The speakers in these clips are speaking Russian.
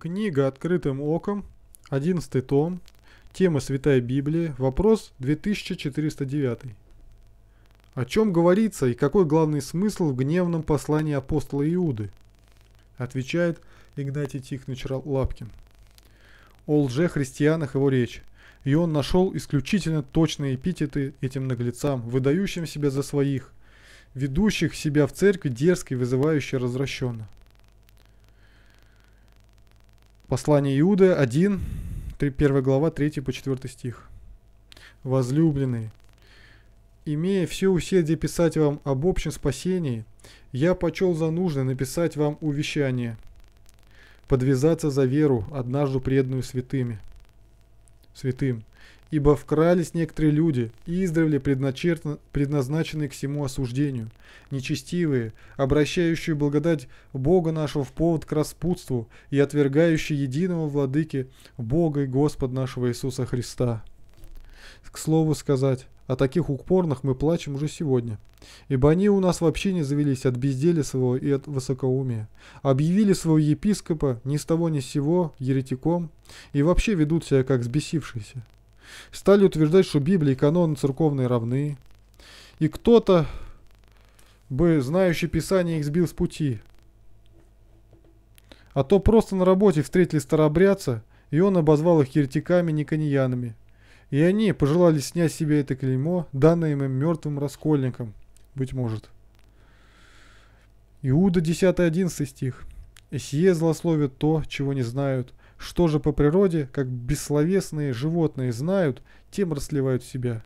Книга «Открытым оком», 11 том, тема «Святая Библия», вопрос 2409. О чем говорится и какой главный смысл в гневном послании апостола Иуды? Отвечает Игнатий Тихонович Лапкин. О лже-христианах его речь, и он нашел исключительно точные эпитеты этим наглецам, выдающим себя за своих, ведущих себя в церкви дерзко и вызывающе развращенно. Послание Иуда, 1, 3, 1 глава, 3 по 4 стих. Возлюбленные, имея все усердие писать вам об общем спасении, я почел за нужное написать вам увещание, подвязаться за веру, однажды преданную святыми. Святым, ибо вкрались некоторые люди, издревле предназначенные к всему осуждению, нечестивые, обращающие благодать Бога нашего в повод к распутству и отвергающие единого владыки Бога и Господа нашего Иисуса Христа. К слову сказать, о таких упорных мы плачем уже сегодня. Ибо они у нас вообще не завелись от безделия своего и от высокоумия. Объявили своего епископа ни с того ни с сего еретиком и вообще ведут себя как сбесившиеся стали утверждать, что Библия и канон церковные равны. И кто-то бы, знающий Писание, их сбил с пути. А то просто на работе встретили старобрядца, и он обозвал их еретиками, никоньянами. И они пожелали снять себе это клеймо, данное им мертвым раскольникам, быть может. Иуда 10-11 стих. «И сие злословят то, чего не знают, что же по природе, как бессловесные животные знают, тем расливают себя.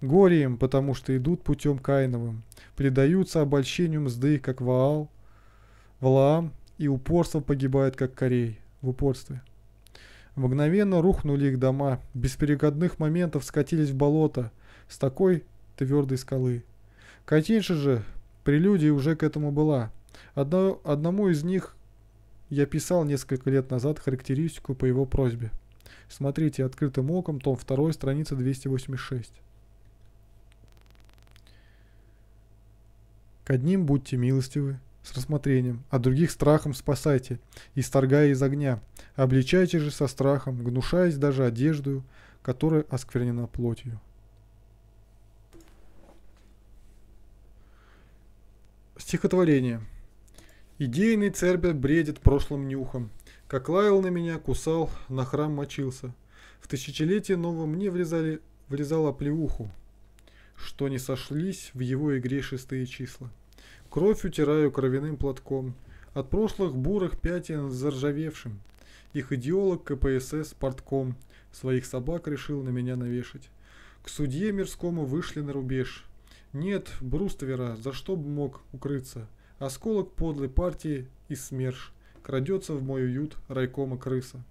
Горе им, потому что идут путем Каиновым, предаются обольщению мзды, как Ваал, Валаам, и упорство погибает, как Корей, в упорстве. Мгновенно рухнули их дома, без моментов скатились в болото, с такой твердой скалы. Катинша же, прелюдия уже к этому была. Одно, одному из них я писал несколько лет назад характеристику по его просьбе. Смотрите открытым оком, том 2, страница 286. К одним будьте милостивы, с рассмотрением, а других страхом спасайте, исторгая из огня. Обличайте же со страхом, гнушаясь даже одеждою, которая осквернена плотью. Стихотворение – Идейный Цербер бредит прошлым нюхом. Как лаял на меня, кусал, на храм мочился. В тысячелетие новом мне врезали, врезала плеуху, что не сошлись в его игре шестые числа. Кровь утираю кровяным платком, от прошлых бурых пятен заржавевшим. Их идеолог КПСС портком своих собак решил на меня навешать. К судье мирскому вышли на рубеж. Нет, Бруствера, за что бы мог укрыться – Осколок подлой партии и СМЕРШ крадется в мой уют райкома крыса.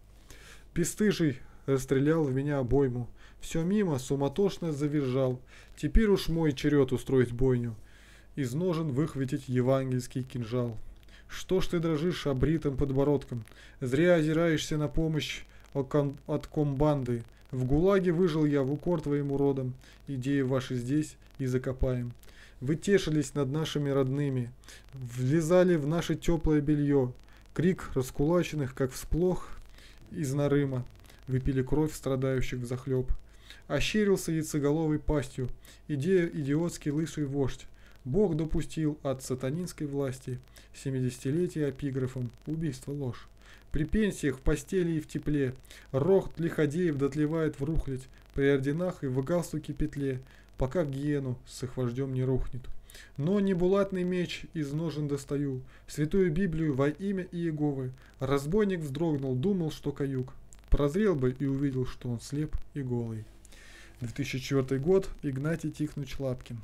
Пестыжий расстрелял в меня обойму. Все мимо, суматошно завизжал. Теперь уж мой черед устроить бойню. Из ножен выхватить евангельский кинжал. Что ж ты дрожишь обритым подбородком? Зря озираешься на помощь от комбанды. В ГУЛАГе выжил я в укор твоим уродом. Идеи ваши здесь и закопаем. Вы над нашими родными, влезали в наше теплое белье. Крик раскулаченных, как всплох, из нарыма. Выпили кровь страдающих в захлеб. Ощерился яйцеголовой пастью. Идея идиотский лысый вождь. Бог допустил от сатанинской власти семидесятилетие эпиграфом «Убийство ложь». При пенсиях в постели и в тепле, рохт лиходеев дотлевает в рухлядь, при орденах и в галстуке петле, пока гену с их вождем не рухнет. Но не булатный меч из ножен достаю, святую Библию во имя Иеговы. Разбойник вздрогнул, думал, что каюк. Прозрел бы и увидел, что он слеп и голый. 2004 год. Игнатий Тихонович Лапкин.